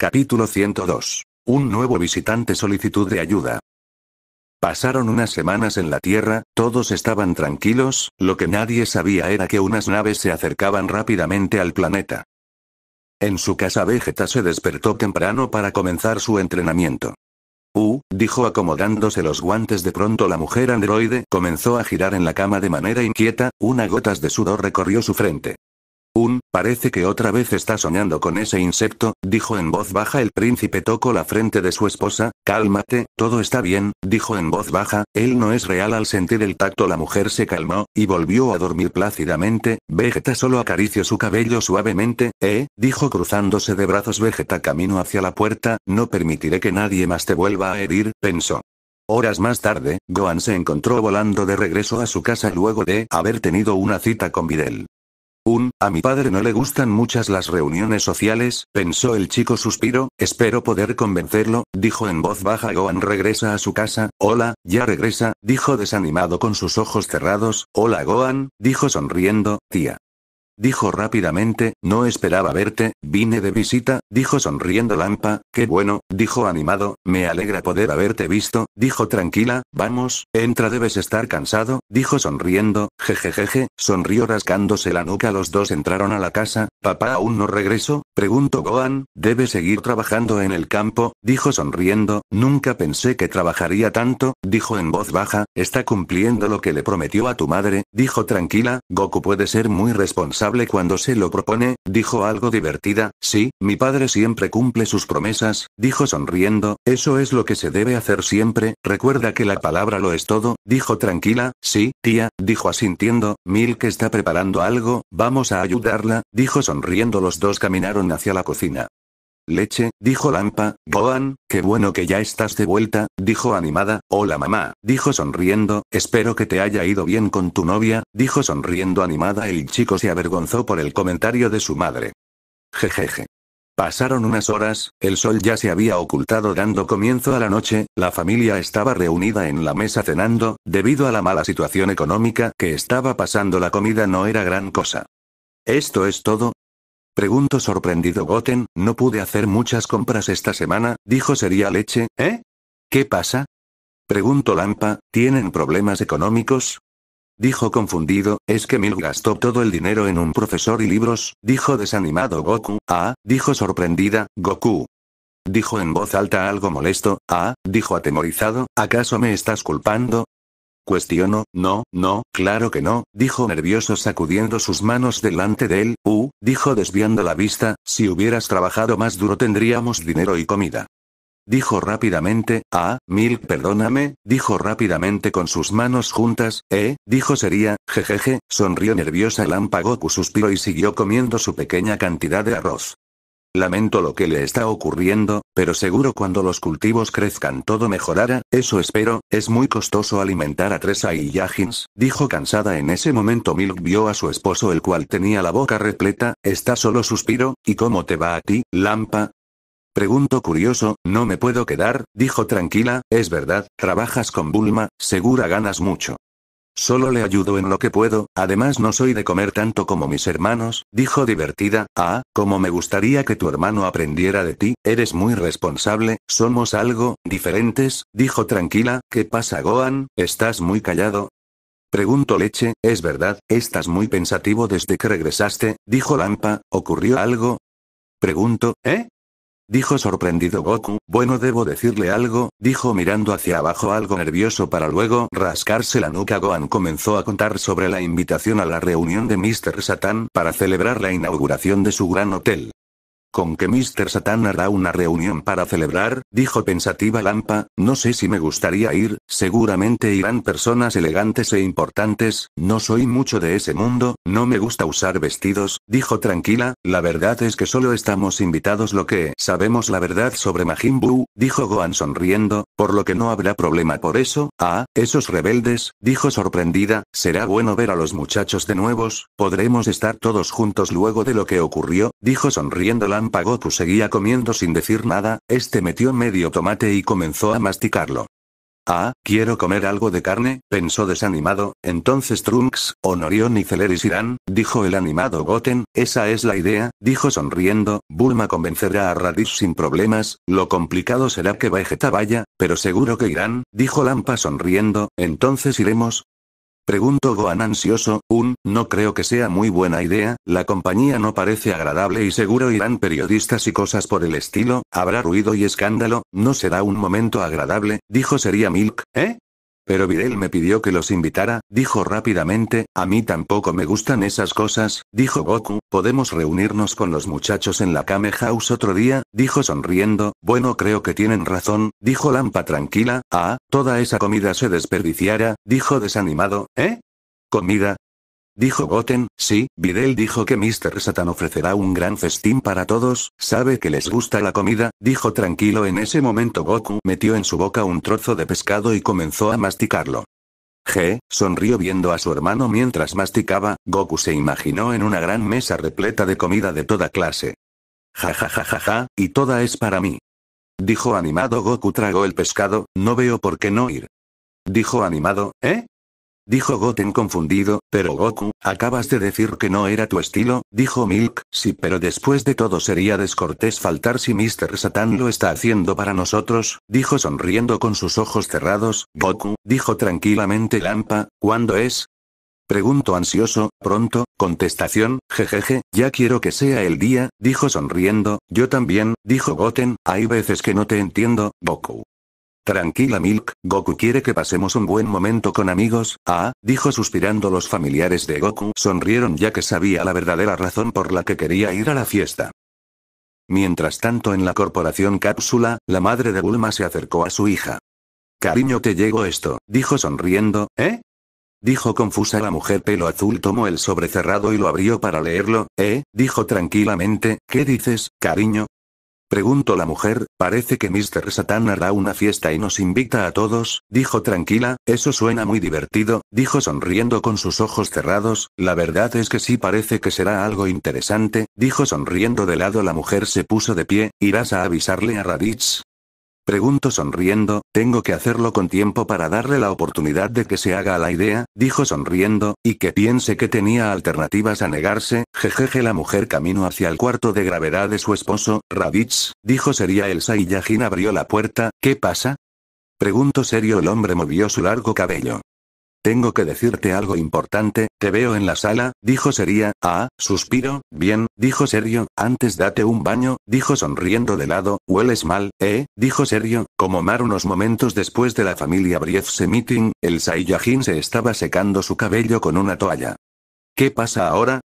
Capítulo 102. Un nuevo visitante solicitud de ayuda. Pasaron unas semanas en la Tierra, todos estaban tranquilos, lo que nadie sabía era que unas naves se acercaban rápidamente al planeta. En su casa Vegeta se despertó temprano para comenzar su entrenamiento. U, dijo acomodándose los guantes de pronto la mujer androide comenzó a girar en la cama de manera inquieta, una gotas de sudor recorrió su frente. Un, parece que otra vez está soñando con ese insecto, dijo en voz baja el príncipe tocó la frente de su esposa, cálmate, todo está bien, dijo en voz baja, él no es real al sentir el tacto la mujer se calmó, y volvió a dormir plácidamente, Vegeta solo acarició su cabello suavemente, eh, dijo cruzándose de brazos Vegeta camino hacia la puerta, no permitiré que nadie más te vuelva a herir, pensó. Horas más tarde, Gohan se encontró volando de regreso a su casa luego de haber tenido una cita con Videl. Un, a mi padre no le gustan muchas las reuniones sociales, pensó el chico suspiro, espero poder convencerlo, dijo en voz baja Gohan regresa a su casa, hola, ya regresa, dijo desanimado con sus ojos cerrados, hola Gohan, dijo sonriendo, tía. Dijo rápidamente, no esperaba verte, vine de visita, dijo sonriendo Lampa, qué bueno, dijo animado, me alegra poder haberte visto, dijo tranquila, vamos, entra debes estar cansado, dijo sonriendo, jejejeje, sonrió rascándose la nuca los dos entraron a la casa, papá aún no regresó, preguntó Gohan, debe seguir trabajando en el campo, dijo sonriendo, nunca pensé que trabajaría tanto, dijo en voz baja, está cumpliendo lo que le prometió a tu madre, dijo tranquila, Goku puede ser muy responsable cuando se lo propone, dijo algo divertida, sí, mi padre siempre cumple sus promesas, dijo sonriendo, eso es lo que se debe hacer siempre, recuerda que la palabra lo es todo, dijo tranquila, sí, tía, dijo asintiendo, mil que está preparando algo, vamos a ayudarla, dijo sonriendo los dos caminaron hacia la cocina. Leche, dijo Lampa, Boan, qué bueno que ya estás de vuelta, dijo animada, hola mamá, dijo sonriendo, espero que te haya ido bien con tu novia, dijo sonriendo animada el chico se avergonzó por el comentario de su madre. Jejeje. Pasaron unas horas, el sol ya se había ocultado dando comienzo a la noche, la familia estaba reunida en la mesa cenando, debido a la mala situación económica que estaba pasando la comida no era gran cosa. Esto es todo, Pregunto sorprendido Goten, no pude hacer muchas compras esta semana, dijo sería leche, ¿eh? ¿Qué pasa? Pregunto Lampa, ¿tienen problemas económicos? Dijo confundido, es que Mil gastó todo el dinero en un profesor y libros, dijo desanimado Goku, ah, dijo sorprendida, Goku. Dijo en voz alta algo molesto, ah, dijo atemorizado, ¿acaso me estás culpando? Cuestionó, no, no, claro que no, dijo nervioso sacudiendo sus manos delante de él, uh, dijo desviando la vista, si hubieras trabajado más duro tendríamos dinero y comida. Dijo rápidamente, ah, mil perdóname, dijo rápidamente con sus manos juntas, eh, dijo sería, jejeje, sonrió nerviosa ámpago, suspiró y siguió comiendo su pequeña cantidad de arroz. Lamento lo que le está ocurriendo, pero seguro cuando los cultivos crezcan todo mejorará, eso espero, es muy costoso alimentar a tres y dijo cansada en ese momento Milk vio a su esposo el cual tenía la boca repleta, está solo suspiro, ¿y cómo te va a ti, Lampa? Pregunto curioso, no me puedo quedar, dijo tranquila, es verdad, trabajas con Bulma, segura ganas mucho. Solo le ayudo en lo que puedo, además no soy de comer tanto como mis hermanos, dijo divertida, ah, como me gustaría que tu hermano aprendiera de ti, eres muy responsable, somos algo, diferentes, dijo tranquila, ¿qué pasa Gohan? ¿Estás muy callado? Pregunto leche, es verdad, estás muy pensativo desde que regresaste, dijo Lampa, ¿ocurrió algo? Pregunto, ¿eh? dijo sorprendido Goku. Bueno, debo decirle algo, dijo mirando hacia abajo algo nervioso para luego rascarse la nuca. Gohan comenzó a contar sobre la invitación a la reunión de Mr. Satan para celebrar la inauguración de su gran hotel. Con que Mr. Satan hará una reunión para celebrar, dijo pensativa Lampa, no sé si me gustaría ir, seguramente irán personas elegantes e importantes, no soy mucho de ese mundo, no me gusta usar vestidos, dijo tranquila, la verdad es que solo estamos invitados lo que sabemos la verdad sobre Majin dijo Gohan sonriendo, por lo que no habrá problema por eso, ah, esos rebeldes, dijo sorprendida, será bueno ver a los muchachos de nuevos, podremos estar todos juntos luego de lo que ocurrió, dijo sonriendo Lampa Goku seguía comiendo sin decir nada, este metió medio tomate y comenzó a masticarlo. Ah, quiero comer algo de carne, pensó desanimado, entonces Trunks, Honorion y Celeris irán, dijo el animado Goten, esa es la idea, dijo sonriendo, Bulma convencerá a Raditz sin problemas, lo complicado será que Vegeta vaya, pero seguro que irán, dijo Lampa sonriendo, entonces iremos, Pregunto goan ansioso, un, no creo que sea muy buena idea, la compañía no parece agradable y seguro irán periodistas y cosas por el estilo, habrá ruido y escándalo, no será un momento agradable, dijo sería Milk, ¿eh? Pero Virel me pidió que los invitara, dijo rápidamente, a mí tampoco me gustan esas cosas, dijo Goku, podemos reunirnos con los muchachos en la Kame House otro día, dijo sonriendo, bueno creo que tienen razón, dijo Lampa tranquila, ah, toda esa comida se desperdiciara, dijo desanimado, ¿eh? Comida, Dijo Goten, sí, Videl dijo que Mr. Satan ofrecerá un gran festín para todos, sabe que les gusta la comida, dijo tranquilo en ese momento Goku metió en su boca un trozo de pescado y comenzó a masticarlo. G, sonrió viendo a su hermano mientras masticaba, Goku se imaginó en una gran mesa repleta de comida de toda clase. Ja ja ja ja ja, y toda es para mí. Dijo animado Goku trago el pescado, no veo por qué no ir. Dijo animado, ¿eh? dijo Goten confundido, pero Goku, acabas de decir que no era tu estilo, dijo Milk, sí pero después de todo sería descortés faltar si Mr. Satan lo está haciendo para nosotros, dijo sonriendo con sus ojos cerrados, Goku, dijo tranquilamente Lampa, ¿cuándo es? Pregunto ansioso, pronto, contestación, jejeje, ya quiero que sea el día, dijo sonriendo, yo también, dijo Goten, hay veces que no te entiendo, Goku. Tranquila Milk, Goku quiere que pasemos un buen momento con amigos, ah, dijo suspirando los familiares de Goku, sonrieron ya que sabía la verdadera razón por la que quería ir a la fiesta. Mientras tanto en la corporación cápsula, la madre de Bulma se acercó a su hija. Cariño te llegó esto, dijo sonriendo, ¿eh? Dijo confusa la mujer pelo azul tomó el sobre cerrado y lo abrió para leerlo, ¿eh? Dijo tranquilamente, ¿qué dices, cariño? Pregunto la mujer, parece que Mr. Satan hará una fiesta y nos invita a todos, dijo tranquila, eso suena muy divertido, dijo sonriendo con sus ojos cerrados, la verdad es que sí parece que será algo interesante, dijo sonriendo de lado la mujer se puso de pie, irás a avisarle a Raditz, Pregunto sonriendo, tengo que hacerlo con tiempo para darle la oportunidad de que se haga la idea, dijo sonriendo, y que piense que tenía alternativas a negarse, jejeje la mujer camino hacia el cuarto de gravedad de su esposo, Raditz, dijo sería Elsa y Yajin abrió la puerta, ¿qué pasa? Pregunto serio el hombre movió su largo cabello. Tengo que decirte algo importante, te veo en la sala, dijo Sería, ah, suspiro, bien, dijo Serio, antes date un baño, dijo sonriendo de lado, hueles mal, eh, dijo Serio, como mar unos momentos después de la familia Briefse meeting, el Saiyajin se estaba secando su cabello con una toalla. ¿Qué pasa ahora?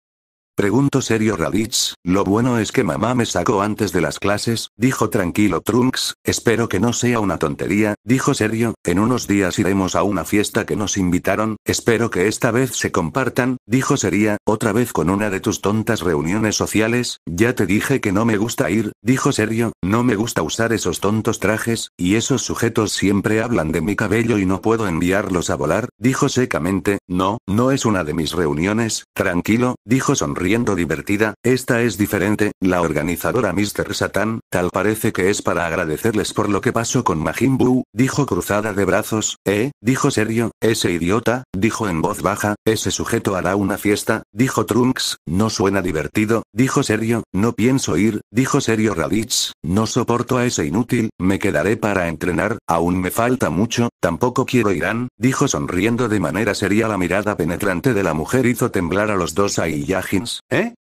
Pregunto serio Raditz, lo bueno es que mamá me sacó antes de las clases, dijo tranquilo Trunks, espero que no sea una tontería, dijo serio, en unos días iremos a una fiesta que nos invitaron, espero que esta vez se compartan, dijo seria otra vez con una de tus tontas reuniones sociales, ya te dije que no me gusta ir, dijo serio, no me gusta usar esos tontos trajes, y esos sujetos siempre hablan de mi cabello y no puedo enviarlos a volar, dijo secamente, no, no es una de mis reuniones, tranquilo, dijo sonriendo riendo divertida, esta es diferente, la organizadora Mr. Satan, tal parece que es para agradecerles por lo que pasó con Majin Buu, dijo cruzada de brazos, eh, dijo serio, ese idiota, dijo en voz baja, ese sujeto hará una fiesta, dijo Trunks, no suena divertido, Dijo serio, no pienso ir, dijo serio Raditz, no soporto a ese inútil, me quedaré para entrenar, aún me falta mucho, tampoco quiero Irán, dijo sonriendo de manera seria la mirada penetrante de la mujer hizo temblar a los dos Aiyajins, ¿eh?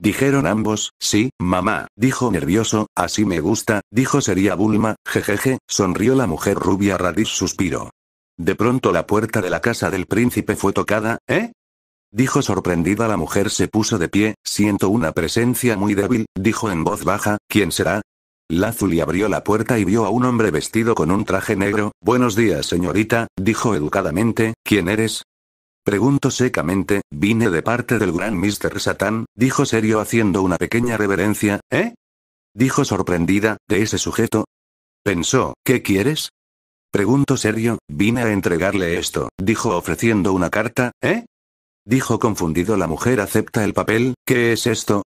Dijeron ambos, sí, mamá, dijo nervioso, así me gusta, dijo sería Bulma, jejeje, sonrió la mujer rubia Raditz suspiró. De pronto la puerta de la casa del príncipe fue tocada, ¿eh? Dijo sorprendida la mujer se puso de pie, siento una presencia muy débil, dijo en voz baja, ¿quién será? Lazuli abrió la puerta y vio a un hombre vestido con un traje negro, buenos días señorita, dijo educadamente, ¿quién eres? Preguntó secamente, vine de parte del gran Mr. Satán, dijo serio haciendo una pequeña reverencia, ¿eh? Dijo sorprendida, ¿de ese sujeto? Pensó, ¿qué quieres? Preguntó serio, vine a entregarle esto, dijo ofreciendo una carta, ¿eh? dijo confundido la mujer acepta el papel, ¿qué es esto?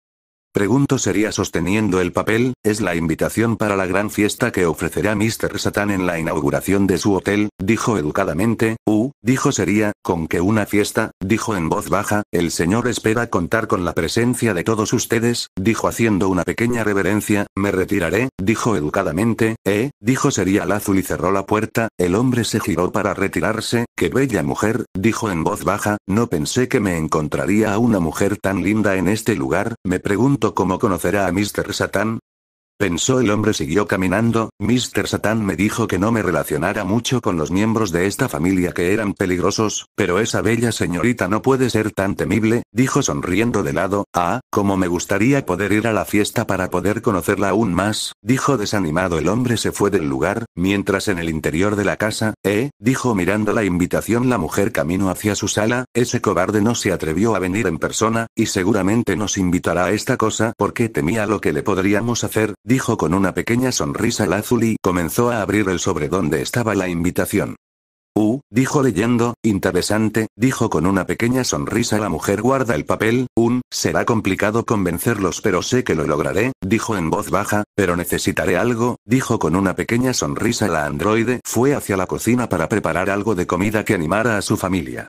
Pregunto sería sosteniendo el papel, es la invitación para la gran fiesta que ofrecerá Mr. Satan en la inauguración de su hotel, dijo educadamente, uh, dijo sería, con que una fiesta, dijo en voz baja, el señor espera contar con la presencia de todos ustedes, dijo haciendo una pequeña reverencia, me retiraré, dijo educadamente, eh, dijo sería al azul y cerró la puerta, el hombre se giró para retirarse, qué bella mujer, dijo en voz baja, no pensé que me encontraría a una mujer tan linda en este lugar, me pregunto como conocerá a Mr. Satan, Pensó el hombre siguió caminando, Mr. Satan me dijo que no me relacionara mucho con los miembros de esta familia que eran peligrosos, pero esa bella señorita no puede ser tan temible, dijo sonriendo de lado, ah, como me gustaría poder ir a la fiesta para poder conocerla aún más, dijo desanimado el hombre se fue del lugar, mientras en el interior de la casa, eh, dijo mirando la invitación la mujer camino hacia su sala, ese cobarde no se atrevió a venir en persona, y seguramente nos invitará a esta cosa porque temía lo que le podríamos hacer, dijo con una pequeña sonrisa azul y comenzó a abrir el sobre donde estaba la invitación. Uh, dijo leyendo, interesante, dijo con una pequeña sonrisa la mujer guarda el papel, un, será complicado convencerlos pero sé que lo lograré, dijo en voz baja, pero necesitaré algo, dijo con una pequeña sonrisa la androide, fue hacia la cocina para preparar algo de comida que animara a su familia.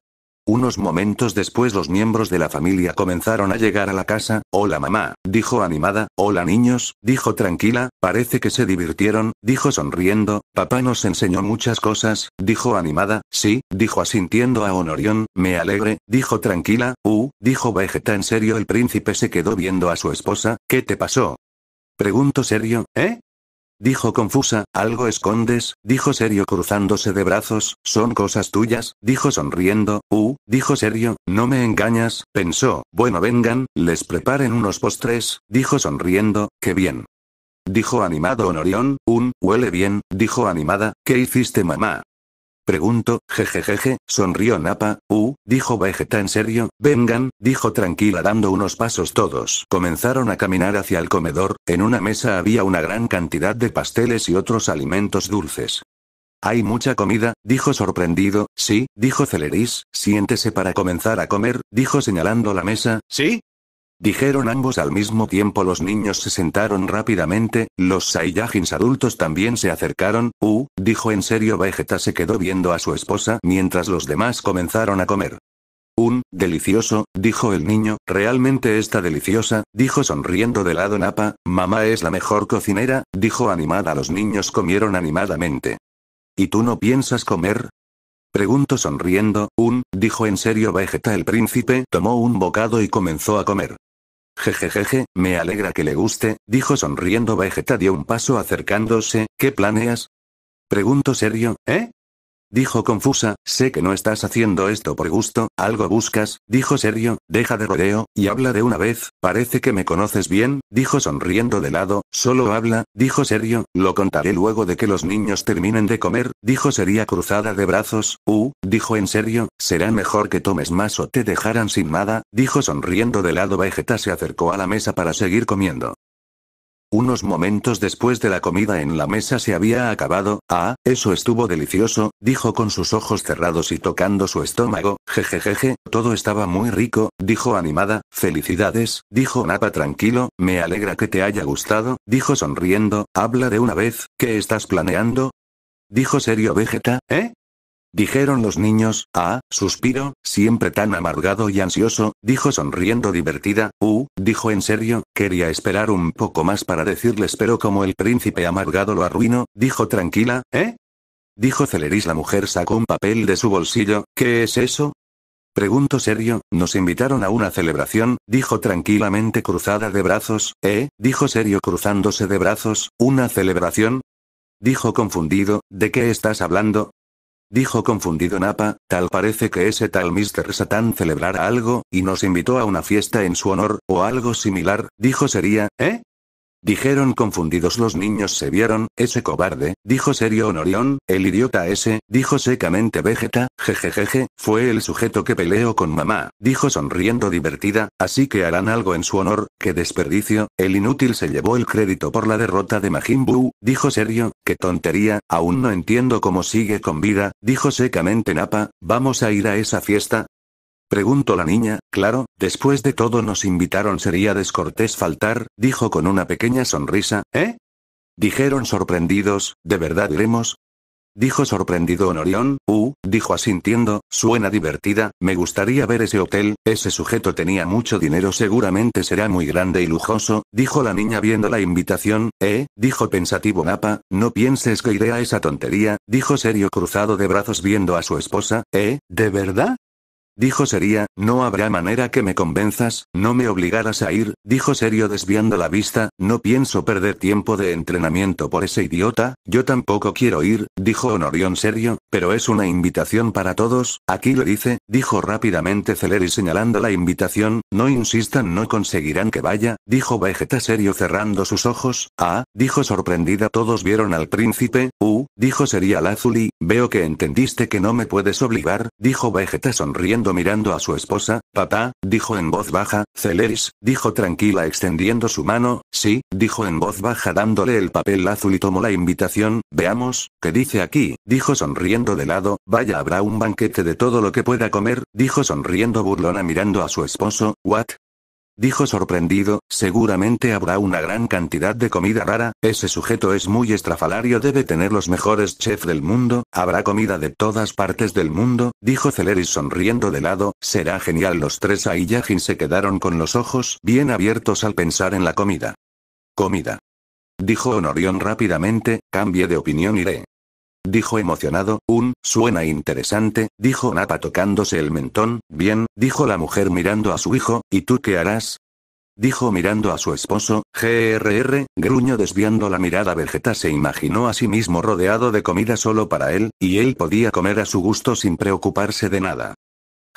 Unos momentos después los miembros de la familia comenzaron a llegar a la casa, hola mamá, dijo animada, hola niños, dijo tranquila, parece que se divirtieron, dijo sonriendo, papá nos enseñó muchas cosas, dijo animada, sí, dijo asintiendo a Honorión, me alegre, dijo tranquila, uh, dijo Vegeta en serio el príncipe se quedó viendo a su esposa, ¿qué te pasó? Pregunto serio, ¿eh? Dijo confusa, algo escondes, dijo serio cruzándose de brazos, son cosas tuyas, dijo sonriendo, uh, dijo serio, no me engañas, pensó, bueno vengan, les preparen unos postres, dijo sonriendo, qué bien. Dijo animado Honorión, un, huele bien, dijo animada, ¿qué hiciste mamá? Pregunto, jejejeje, sonrió Napa, uh, dijo Vegeta en serio, vengan, dijo tranquila dando unos pasos todos. Comenzaron a caminar hacia el comedor, en una mesa había una gran cantidad de pasteles y otros alimentos dulces. Hay mucha comida, dijo sorprendido, sí, dijo Celeris, siéntese para comenzar a comer, dijo señalando la mesa, sí, Dijeron ambos al mismo tiempo los niños se sentaron rápidamente, los Saiyajins adultos también se acercaron, uh, dijo en serio Vegeta se quedó viendo a su esposa mientras los demás comenzaron a comer. Un, delicioso, dijo el niño, realmente está deliciosa, dijo sonriendo de lado Napa, mamá es la mejor cocinera, dijo animada los niños comieron animadamente. ¿Y tú no piensas comer? Preguntó sonriendo, un, dijo en serio Vegeta el príncipe, tomó un bocado y comenzó a comer. Jejejeje, me alegra que le guste, dijo sonriendo Vegeta dio un paso acercándose, ¿qué planeas? Pregunto serio, ¿eh? Dijo confusa, sé que no estás haciendo esto por gusto, algo buscas, dijo serio, deja de rodeo, y habla de una vez, parece que me conoces bien, dijo sonriendo de lado, solo habla, dijo serio, lo contaré luego de que los niños terminen de comer, dijo sería cruzada de brazos, uh, dijo en serio, será mejor que tomes más o te dejarán sin nada, dijo sonriendo de lado Vegeta se acercó a la mesa para seguir comiendo. Unos momentos después de la comida en la mesa se había acabado, ah, eso estuvo delicioso, dijo con sus ojos cerrados y tocando su estómago, jejejeje, todo estaba muy rico, dijo animada, felicidades, dijo Napa tranquilo, me alegra que te haya gustado, dijo sonriendo, habla de una vez, ¿qué estás planeando? Dijo serio Vegeta, ¿eh? Dijeron los niños, ah, suspiro, siempre tan amargado y ansioso, dijo sonriendo divertida, uh, dijo en serio, quería esperar un poco más para decirles pero como el príncipe amargado lo arruinó, dijo tranquila, ¿eh? Dijo Celeris la mujer sacó un papel de su bolsillo, ¿qué es eso? Pregunto serio, nos invitaron a una celebración, dijo tranquilamente cruzada de brazos, ¿eh? Dijo serio cruzándose de brazos, ¿una celebración? Dijo confundido, ¿de qué estás hablando? Dijo confundido Napa, tal parece que ese tal Mr. Satán celebrara algo, y nos invitó a una fiesta en su honor, o algo similar, dijo sería, ¿eh? Dijeron confundidos los niños se vieron, ese cobarde, dijo serio Honorión, el idiota ese, dijo secamente Vegeta, jejejeje, fue el sujeto que peleó con mamá, dijo sonriendo divertida, así que harán algo en su honor, que desperdicio, el inútil se llevó el crédito por la derrota de Majin Buu, dijo serio, qué tontería, aún no entiendo cómo sigue con vida, dijo secamente Napa, vamos a ir a esa fiesta, Preguntó la niña, claro, después de todo nos invitaron sería descortés faltar, dijo con una pequeña sonrisa, ¿eh? Dijeron sorprendidos, ¿de verdad iremos? Dijo sorprendido Honorión, uh, dijo asintiendo, suena divertida, me gustaría ver ese hotel, ese sujeto tenía mucho dinero seguramente será muy grande y lujoso, dijo la niña viendo la invitación, eh, dijo pensativo Napa, no pienses que iré a esa tontería, dijo serio cruzado de brazos viendo a su esposa, eh, ¿de verdad? Dijo seria, no habrá manera que me convenzas, no me obligarás a ir, dijo serio desviando la vista, no pienso perder tiempo de entrenamiento por ese idiota, yo tampoco quiero ir, dijo Honorión serio, pero es una invitación para todos, aquí lo dice, dijo rápidamente Celeri señalando la invitación, no insistan no conseguirán que vaya, dijo Vegeta serio cerrando sus ojos, ah, dijo sorprendida todos vieron al príncipe, u uh", dijo seria Lazuli, veo que entendiste que no me puedes obligar, dijo Vegeta sonriendo mirando a su esposa, papá, dijo en voz baja, Celeris, dijo tranquila extendiendo su mano, sí, dijo en voz baja dándole el papel azul y tomó la invitación, veamos, ¿qué dice aquí? dijo sonriendo de lado, vaya habrá un banquete de todo lo que pueda comer, dijo sonriendo burlona mirando a su esposo, what, Dijo sorprendido, seguramente habrá una gran cantidad de comida rara, ese sujeto es muy estrafalario, debe tener los mejores chefs del mundo, habrá comida de todas partes del mundo, dijo Celeris sonriendo de lado, será genial. Los tres a Yajin se quedaron con los ojos bien abiertos al pensar en la comida. Comida. Dijo Honorión rápidamente, cambie de opinión iré dijo emocionado, un, suena interesante, dijo Napa tocándose el mentón, bien, dijo la mujer mirando a su hijo, ¿y tú qué harás? Dijo mirando a su esposo, GRR, gruño desviando la mirada Vegeta se imaginó a sí mismo rodeado de comida solo para él, y él podía comer a su gusto sin preocuparse de nada.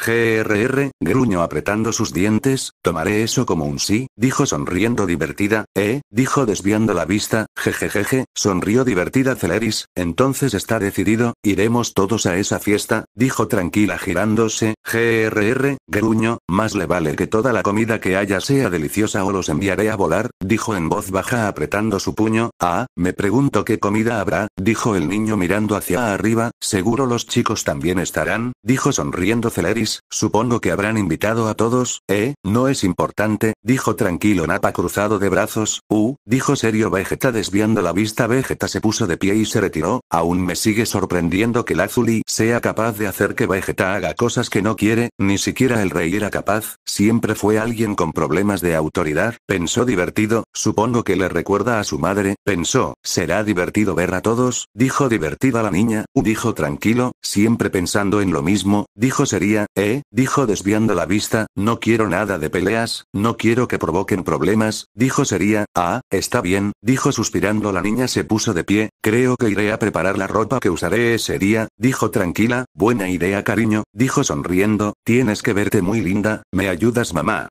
GRR, gruñó apretando sus dientes, tomaré eso como un sí, dijo sonriendo divertida, eh, dijo desviando la vista, jejejeje, sonrió divertida Celeris, entonces está decidido, iremos todos a esa fiesta, dijo tranquila girándose, GRR, gruño, más le vale que toda la comida que haya sea deliciosa o los enviaré a volar, dijo en voz baja apretando su puño, ah, me pregunto qué comida habrá, dijo el niño mirando hacia arriba, seguro los chicos también estarán, dijo sonriendo Celeris, supongo que habrán invitado a todos, ¿eh? No es importante, Dijo tranquilo Napa cruzado de brazos, uh, dijo serio Vegeta desviando la vista Vegeta se puso de pie y se retiró, aún me sigue sorprendiendo que Lazuli sea capaz de hacer que Vegeta haga cosas que no quiere, ni siquiera el rey era capaz, siempre fue alguien con problemas de autoridad, pensó divertido, supongo que le recuerda a su madre, pensó, será divertido ver a todos, dijo divertida la niña, uh, dijo tranquilo, siempre pensando en lo mismo, dijo sería, eh, dijo desviando la vista, no quiero nada de peleas, no quiero quiero que provoquen problemas, dijo Sería, ah, está bien, dijo suspirando la niña se puso de pie, creo que iré a preparar la ropa que usaré ese día, dijo tranquila, buena idea cariño, dijo sonriendo, tienes que verte muy linda, me ayudas mamá,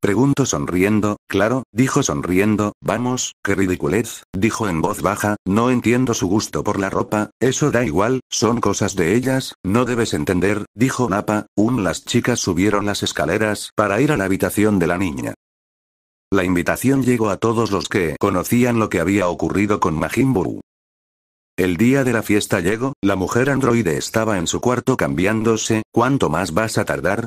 Pregunto sonriendo, claro, dijo sonriendo, vamos, qué ridiculez, dijo en voz baja, no entiendo su gusto por la ropa, eso da igual, son cosas de ellas, no debes entender, dijo Napa, un um, las chicas subieron las escaleras para ir a la habitación de la niña. La invitación llegó a todos los que conocían lo que había ocurrido con Majin Buu. El día de la fiesta llegó, la mujer androide estaba en su cuarto cambiándose, ¿cuánto más vas a tardar?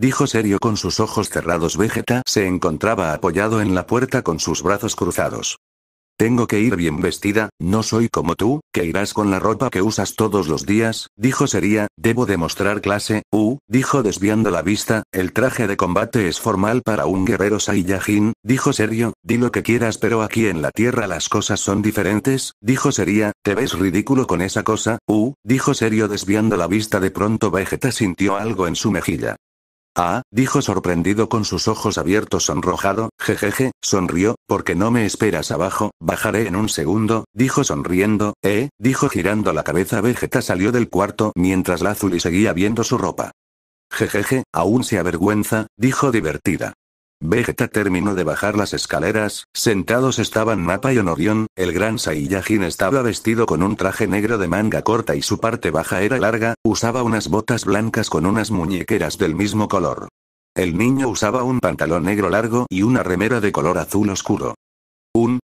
dijo serio con sus ojos cerrados. Vegeta se encontraba apoyado en la puerta con sus brazos cruzados. Tengo que ir bien vestida, no soy como tú, que irás con la ropa que usas todos los días, dijo Seria, debo demostrar clase, u dijo desviando la vista, el traje de combate es formal para un guerrero Saiyajin, dijo Serio, di lo que quieras pero aquí en la tierra las cosas son diferentes, dijo Seria, te ves ridículo con esa cosa, u dijo Serio desviando la vista de pronto Vegeta sintió algo en su mejilla. Ah, dijo sorprendido con sus ojos abiertos sonrojado, jejeje, sonrió, porque no me esperas abajo, bajaré en un segundo, dijo sonriendo, eh, dijo girando la cabeza Vegeta salió del cuarto mientras Lazuli seguía viendo su ropa. Jejeje, aún se avergüenza, dijo divertida. Vegeta terminó de bajar las escaleras, sentados estaban Nappa y Honorion, el gran Saiyajin estaba vestido con un traje negro de manga corta y su parte baja era larga, usaba unas botas blancas con unas muñequeras del mismo color. El niño usaba un pantalón negro largo y una remera de color azul oscuro.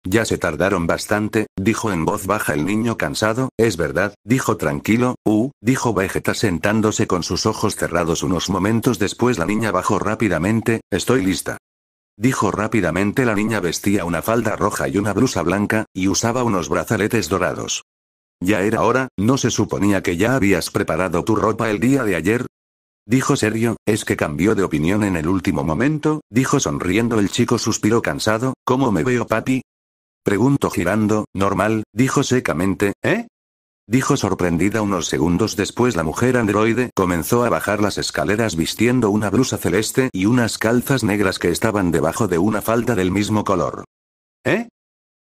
Ya se tardaron bastante, dijo en voz baja el niño cansado, es verdad, dijo tranquilo, uh, dijo Vegeta sentándose con sus ojos cerrados unos momentos después la niña bajó rápidamente, estoy lista. Dijo rápidamente la niña vestía una falda roja y una blusa blanca, y usaba unos brazaletes dorados. Ya era hora, ¿no se suponía que ya habías preparado tu ropa el día de ayer? Dijo serio, es que cambió de opinión en el último momento, dijo sonriendo el chico suspiró cansado, ¿cómo me veo papi? Pregunto girando, normal, dijo secamente, ¿eh? Dijo sorprendida unos segundos después la mujer androide comenzó a bajar las escaleras vistiendo una blusa celeste y unas calzas negras que estaban debajo de una falda del mismo color. ¿Eh?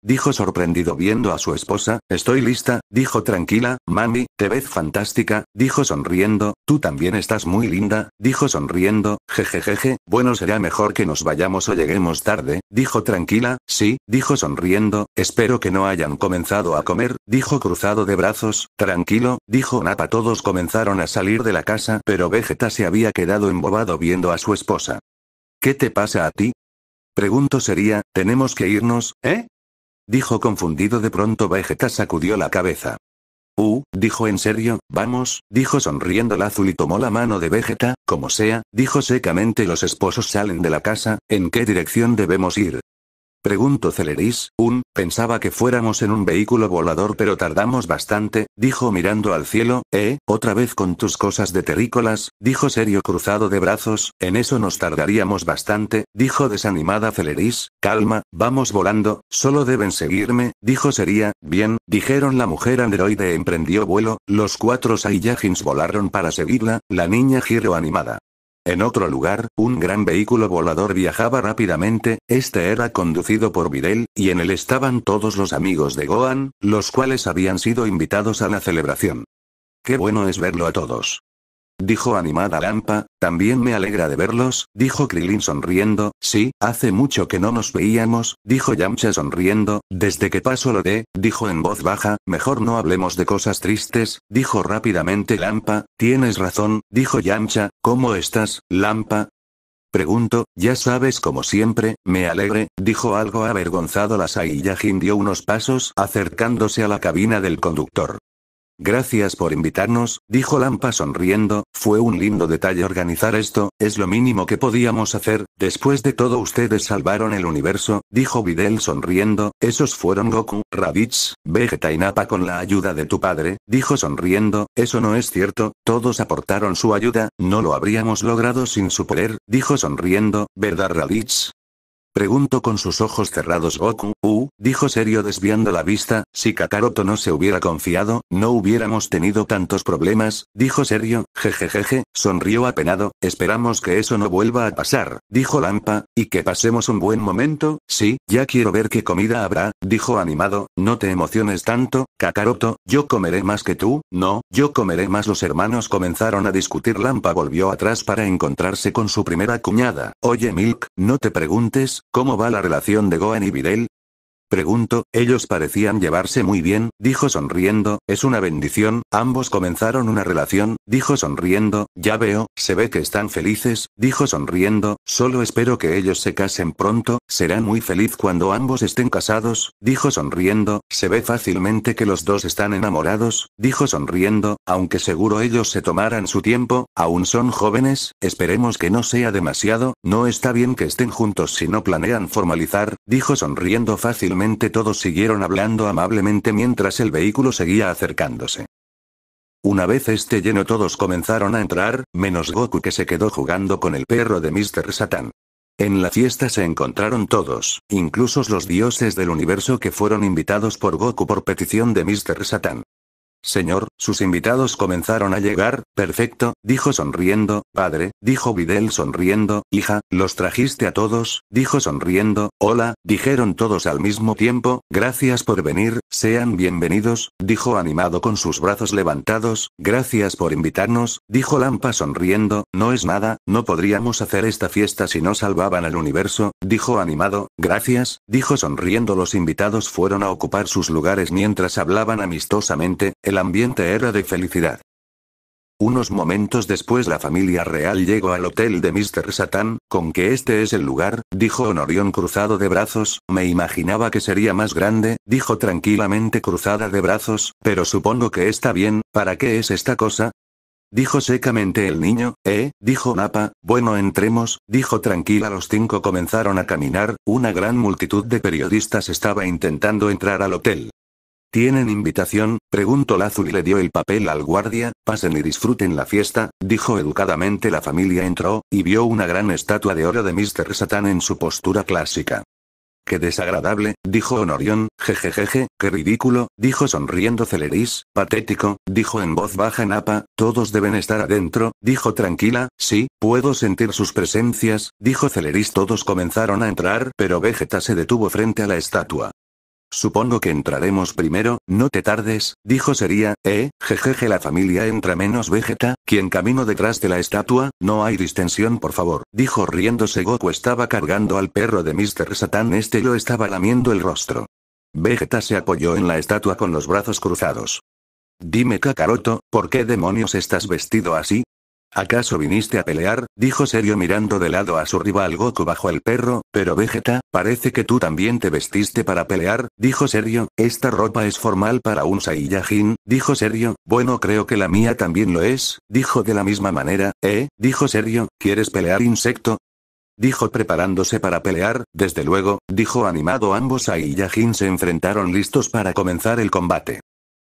Dijo sorprendido viendo a su esposa, estoy lista, dijo tranquila, mami, te ves fantástica, dijo sonriendo, tú también estás muy linda, dijo sonriendo, jejejeje, bueno será mejor que nos vayamos o lleguemos tarde, dijo tranquila, sí, dijo sonriendo, espero que no hayan comenzado a comer, dijo cruzado de brazos, tranquilo, dijo Napa todos comenzaron a salir de la casa pero Vegeta se había quedado embobado viendo a su esposa. ¿Qué te pasa a ti? Pregunto sería, tenemos que irnos, ¿eh? Dijo confundido de pronto Vegeta sacudió la cabeza. Uh, dijo en serio, vamos, dijo sonriendo Azul y tomó la mano de Vegeta, como sea, dijo secamente los esposos salen de la casa, ¿en qué dirección debemos ir? Preguntó Celeris, un, pensaba que fuéramos en un vehículo volador pero tardamos bastante, dijo mirando al cielo, eh, otra vez con tus cosas de terrícolas, dijo serio cruzado de brazos, en eso nos tardaríamos bastante, dijo desanimada Celeris, calma, vamos volando, solo deben seguirme, dijo sería, bien, dijeron la mujer androide emprendió vuelo, los cuatro Saiyajins volaron para seguirla, la niña giro animada. En otro lugar, un gran vehículo volador viajaba rápidamente, este era conducido por Videl, y en él estaban todos los amigos de Gohan, los cuales habían sido invitados a la celebración. Qué bueno es verlo a todos dijo animada Lampa, también me alegra de verlos, dijo Krilin sonriendo, sí, hace mucho que no nos veíamos, dijo Yamcha sonriendo, desde que pasó lo de, dijo en voz baja, mejor no hablemos de cosas tristes, dijo rápidamente Lampa, tienes razón, dijo Yamcha, ¿cómo estás, Lampa? Pregunto, ya sabes como siempre, me alegre, dijo algo avergonzado la Saiyajin dio unos pasos acercándose a la cabina del conductor. Gracias por invitarnos, dijo Lampa sonriendo, fue un lindo detalle organizar esto, es lo mínimo que podíamos hacer, después de todo ustedes salvaron el universo, dijo Videl sonriendo, esos fueron Goku, Raditz, Vegeta y Nappa con la ayuda de tu padre, dijo sonriendo, eso no es cierto, todos aportaron su ayuda, no lo habríamos logrado sin su poder, dijo sonriendo, ¿verdad Raditz? Preguntó con sus ojos cerrados Goku, uh, dijo serio desviando la vista, si Kakaroto no se hubiera confiado, no hubiéramos tenido tantos problemas, dijo serio, jejejeje, sonrió apenado, esperamos que eso no vuelva a pasar, dijo Lampa, y que pasemos un buen momento, sí, ya quiero ver qué comida habrá, dijo animado, no te emociones tanto, Kakaroto, yo comeré más que tú, no, yo comeré más los hermanos comenzaron a discutir Lampa volvió atrás para encontrarse con su primera cuñada, oye Milk, no te preguntes, ¿Cómo va la relación de Gohan y Videl? Pregunto, ellos parecían llevarse muy bien, dijo sonriendo, es una bendición, ambos comenzaron una relación, dijo sonriendo, ya veo, se ve que están felices, dijo sonriendo, solo espero que ellos se casen pronto, será muy feliz cuando ambos estén casados, dijo sonriendo, se ve fácilmente que los dos están enamorados, dijo sonriendo, aunque seguro ellos se tomarán su tiempo, aún son jóvenes, esperemos que no sea demasiado, no está bien que estén juntos si no planean formalizar, dijo sonriendo fácilmente todos siguieron hablando amablemente mientras el vehículo seguía acercándose. Una vez este lleno todos comenzaron a entrar, menos Goku que se quedó jugando con el perro de Mr. Satan. En la fiesta se encontraron todos, incluso los dioses del universo que fueron invitados por Goku por petición de Mr. Satan. Señor, sus invitados comenzaron a llegar, perfecto, dijo sonriendo, padre, dijo Videl sonriendo, hija, los trajiste a todos, dijo sonriendo, hola, dijeron todos al mismo tiempo, gracias por venir, sean bienvenidos, dijo animado con sus brazos levantados, gracias por invitarnos, dijo Lampa sonriendo, no es nada, no podríamos hacer esta fiesta si no salvaban el universo, dijo animado, gracias, dijo sonriendo los invitados fueron a ocupar sus lugares mientras hablaban amistosamente, el ambiente era de felicidad. Unos momentos después la familia real llegó al hotel de Mr. Satán, con que este es el lugar, dijo Honorión cruzado de brazos, me imaginaba que sería más grande, dijo tranquilamente cruzada de brazos, pero supongo que está bien, ¿para qué es esta cosa? Dijo secamente el niño, eh, dijo Napa, bueno entremos, dijo tranquila los cinco comenzaron a caminar, una gran multitud de periodistas estaba intentando entrar al hotel. ¿Tienen invitación? preguntó Lazu y le dio el papel al guardia. Pasen y disfruten la fiesta, dijo educadamente. La familia entró, y vio una gran estatua de oro de Mr. Satan en su postura clásica. Qué desagradable, dijo Honorión, jejejeje, qué ridículo, dijo sonriendo Celeris, patético, dijo en voz baja Napa, todos deben estar adentro, dijo tranquila, sí, puedo sentir sus presencias, dijo Celeris todos comenzaron a entrar, pero Vegeta se detuvo frente a la estatua. Supongo que entraremos primero, no te tardes, dijo Sería, eh, jejeje la familia entra menos Vegeta, quien camino detrás de la estatua, no hay distensión por favor, dijo riéndose Goku estaba cargando al perro de Mr. Satan este lo estaba lamiendo el rostro. Vegeta se apoyó en la estatua con los brazos cruzados. Dime Kakaroto, ¿por qué demonios estás vestido así? ¿Acaso viniste a pelear? dijo serio mirando de lado a su rival Goku bajo el perro, pero Vegeta, parece que tú también te vestiste para pelear, dijo serio, esta ropa es formal para un Saiyajin, dijo serio, bueno creo que la mía también lo es, dijo de la misma manera, eh, dijo serio, ¿quieres pelear insecto? dijo preparándose para pelear, desde luego, dijo animado ambos Saiyajin se enfrentaron listos para comenzar el combate.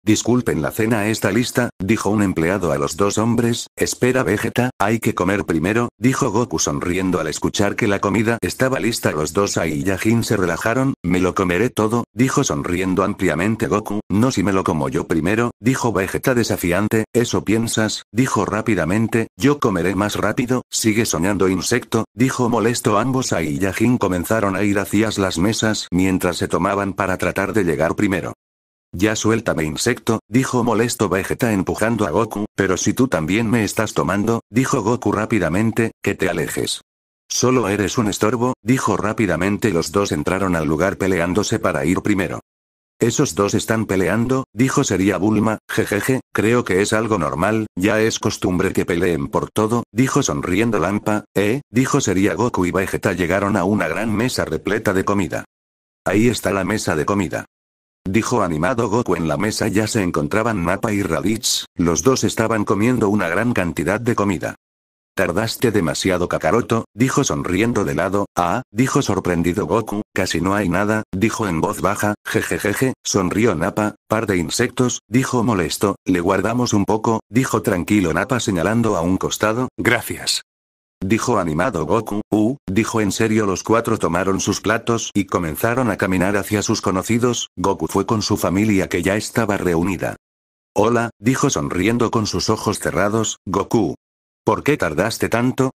Disculpen la cena está lista, dijo un empleado a los dos hombres, espera Vegeta, hay que comer primero, dijo Goku sonriendo al escuchar que la comida estaba lista. Los dos ahí y se relajaron, me lo comeré todo, dijo sonriendo ampliamente Goku, no si me lo como yo primero, dijo Vegeta desafiante, eso piensas, dijo rápidamente, yo comeré más rápido, sigue soñando insecto, dijo molesto ambos Ai y comenzaron a ir hacia las mesas mientras se tomaban para tratar de llegar primero. Ya suéltame insecto, dijo molesto Vegeta empujando a Goku, pero si tú también me estás tomando, dijo Goku rápidamente, que te alejes. Solo eres un estorbo, dijo rápidamente los dos entraron al lugar peleándose para ir primero. Esos dos están peleando, dijo sería Bulma, jejeje, creo que es algo normal, ya es costumbre que peleen por todo, dijo sonriendo Lampa, eh, dijo sería Goku y Vegeta llegaron a una gran mesa repleta de comida. Ahí está la mesa de comida. Dijo animado Goku en la mesa ya se encontraban Nappa y Raditz, los dos estaban comiendo una gran cantidad de comida. Tardaste demasiado Kakaroto, dijo sonriendo de lado, ah, dijo sorprendido Goku, casi no hay nada, dijo en voz baja, jejejeje, sonrió Napa, par de insectos, dijo molesto, le guardamos un poco, dijo tranquilo Napa señalando a un costado, gracias dijo animado Goku, uh, dijo en serio los cuatro tomaron sus platos y comenzaron a caminar hacia sus conocidos, Goku fue con su familia que ya estaba reunida. Hola, dijo sonriendo con sus ojos cerrados, Goku. ¿Por qué tardaste tanto?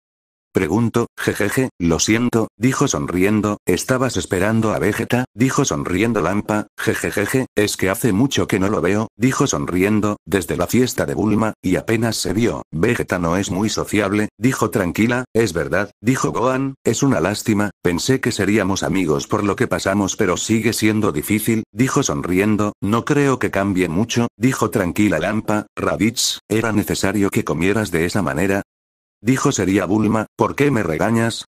Pregunto, jejeje, lo siento, dijo sonriendo, estabas esperando a Vegeta, dijo sonriendo Lampa, jejejeje, es que hace mucho que no lo veo, dijo sonriendo, desde la fiesta de Bulma, y apenas se vio, Vegeta no es muy sociable, dijo tranquila, es verdad, dijo Gohan, es una lástima, pensé que seríamos amigos por lo que pasamos pero sigue siendo difícil, dijo sonriendo, no creo que cambie mucho, dijo tranquila Lampa, Raditz, era necesario que comieras de esa manera, Dijo Sería Bulma, ¿por qué me regañas?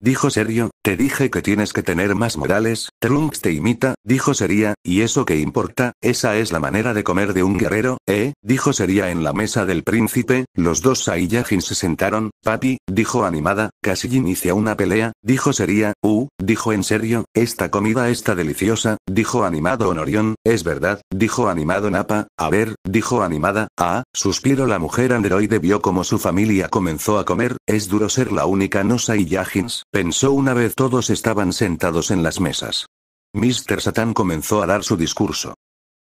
Dijo serio, te dije que tienes que tener más morales Trunks te imita, dijo Sería, y eso que importa, esa es la manera de comer de un guerrero, ¿eh? Dijo Sería en la mesa del príncipe, los dos Saiyajins se sentaron, papi, dijo animada, casi inicia una pelea, dijo Sería, uh, dijo en serio, esta comida está deliciosa, dijo animado Honorion. es verdad, dijo animado Napa, a ver, dijo animada, ah, suspiro la mujer androide vio como su familia comenzó a comer, es duro ser la única no Saiyajins, pensó una vez todos estaban sentados en las mesas. Mr. Satan comenzó a dar su discurso.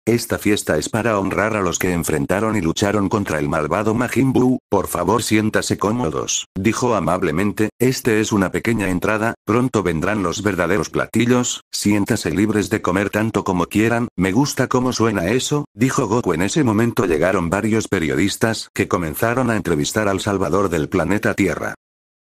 Esta fiesta es para honrar a los que enfrentaron y lucharon contra el malvado Majin Buu, por favor siéntase cómodos, dijo amablemente, este es una pequeña entrada, pronto vendrán los verdaderos platillos, siéntase libres de comer tanto como quieran, me gusta cómo suena eso, dijo Goku en ese momento llegaron varios periodistas que comenzaron a entrevistar al salvador del planeta Tierra.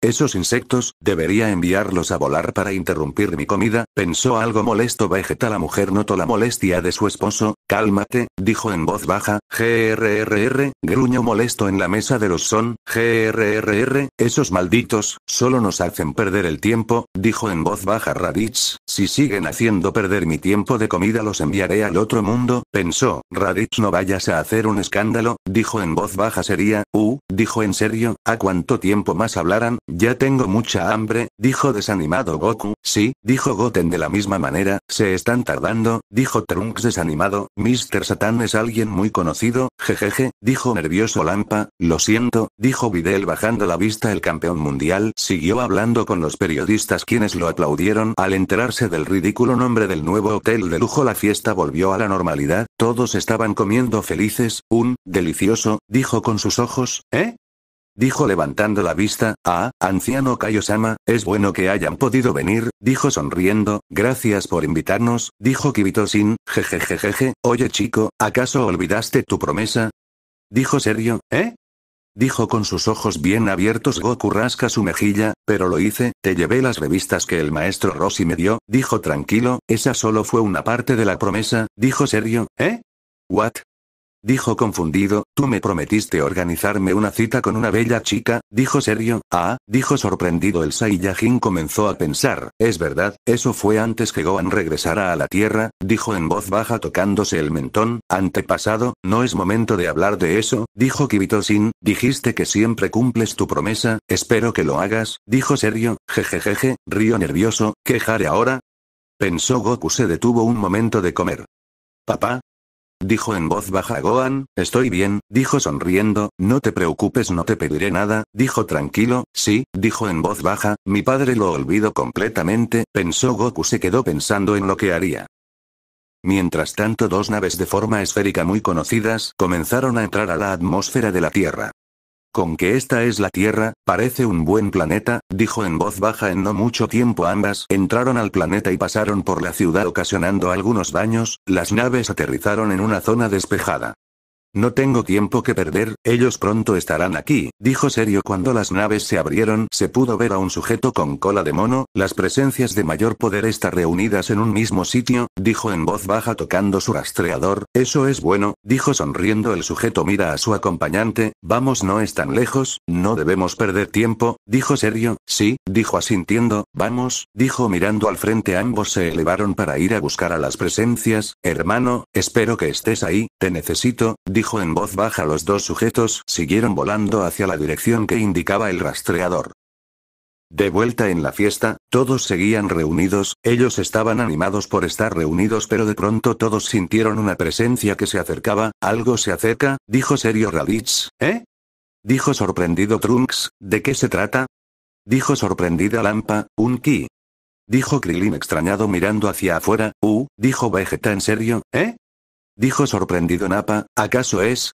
Esos insectos, debería enviarlos a volar para interrumpir mi comida, pensó algo molesto Vegeta. La mujer notó la molestia de su esposo, cálmate, dijo en voz baja, grrr, gruño molesto en la mesa de los son, grrr, esos malditos, solo nos hacen perder el tiempo, dijo en voz baja Raditz, si siguen haciendo perder mi tiempo de comida los enviaré al otro mundo, pensó, Raditz no vayas a hacer un escándalo, dijo en voz baja sería, uh, dijo en serio, ¿a cuánto tiempo más hablarán? Ya tengo mucha hambre, dijo desanimado Goku. Sí, dijo Goten de la misma manera, se están tardando, dijo Trunks desanimado. Mr. Satan es alguien muy conocido, jejeje, dijo nervioso Lampa. Lo siento, dijo Videl bajando la vista. El campeón mundial siguió hablando con los periodistas quienes lo aplaudieron. Al enterarse del ridículo nombre del nuevo hotel de lujo, la fiesta volvió a la normalidad. Todos estaban comiendo felices. Un delicioso, dijo con sus ojos. ¿Eh? dijo levantando la vista, ah, anciano Kaiosama, es bueno que hayan podido venir, dijo sonriendo, gracias por invitarnos, dijo kibitosin jejejejeje, oye chico, ¿acaso olvidaste tu promesa? Dijo serio, ¿eh? Dijo con sus ojos bien abiertos Goku rasca su mejilla, pero lo hice, te llevé las revistas que el maestro Rossi me dio, dijo tranquilo, esa solo fue una parte de la promesa, dijo serio, ¿eh? What? Dijo confundido, tú me prometiste organizarme una cita con una bella chica, dijo serio, ah, dijo sorprendido el Saiyajin comenzó a pensar, es verdad, eso fue antes que Gohan regresara a la Tierra, dijo en voz baja tocándose el mentón, antepasado, no es momento de hablar de eso, dijo Kibito-sin, dijiste que siempre cumples tu promesa, espero que lo hagas, dijo serio, jejejeje, río nervioso, quejaré ahora. Pensó Goku se detuvo un momento de comer. Papá, Dijo en voz baja Gohan, estoy bien, dijo sonriendo, no te preocupes no te pediré nada, dijo tranquilo, sí, dijo en voz baja, mi padre lo olvidó completamente, pensó Goku se quedó pensando en lo que haría. Mientras tanto dos naves de forma esférica muy conocidas comenzaron a entrar a la atmósfera de la Tierra. Con que esta es la Tierra, parece un buen planeta, dijo en voz baja en no mucho tiempo ambas entraron al planeta y pasaron por la ciudad ocasionando algunos daños, las naves aterrizaron en una zona despejada. No tengo tiempo que perder, ellos pronto estarán aquí, dijo serio cuando las naves se abrieron. Se pudo ver a un sujeto con cola de mono, las presencias de mayor poder están reunidas en un mismo sitio, dijo en voz baja tocando su rastreador. Eso es bueno, dijo sonriendo el sujeto mira a su acompañante, vamos no es tan lejos, no debemos perder tiempo, dijo serio, sí, dijo asintiendo, vamos, dijo mirando al frente ambos se elevaron para ir a buscar a las presencias, hermano, espero que estés ahí, te necesito, dijo en voz baja los dos sujetos siguieron volando hacia la dirección que indicaba el rastreador. De vuelta en la fiesta, todos seguían reunidos, ellos estaban animados por estar reunidos pero de pronto todos sintieron una presencia que se acercaba, algo se acerca, dijo serio Raditz, ¿eh? Dijo sorprendido Trunks, ¿de qué se trata? Dijo sorprendida Lampa, un ki. Dijo Krilin extrañado mirando hacia afuera, uh, dijo Vegeta en serio, ¿eh? dijo sorprendido Napa, ¿acaso es?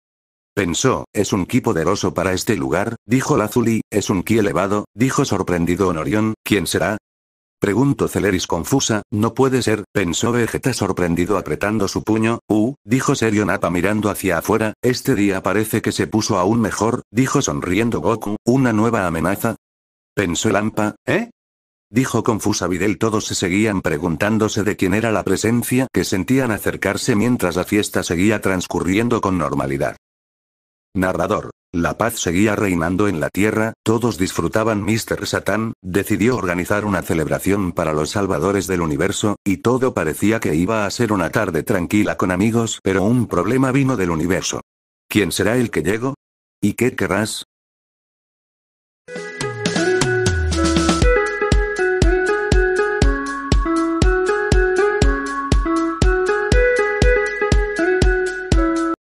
Pensó, es un ki poderoso para este lugar, dijo Lazuli, es un ki elevado, dijo sorprendido Honorión, ¿quién será? Preguntó Celeris confusa, no puede ser, pensó Vegeta sorprendido apretando su puño, uh, dijo serio Napa mirando hacia afuera, este día parece que se puso aún mejor, dijo sonriendo Goku, una nueva amenaza. Pensó Lampa, ¿eh? dijo confusa Videl. Todos se seguían preguntándose de quién era la presencia que sentían acercarse mientras la fiesta seguía transcurriendo con normalidad. Narrador. La paz seguía reinando en la tierra, todos disfrutaban. Mr. Satán, decidió organizar una celebración para los salvadores del universo, y todo parecía que iba a ser una tarde tranquila con amigos, pero un problema vino del universo. ¿Quién será el que llegó? ¿Y qué querrás?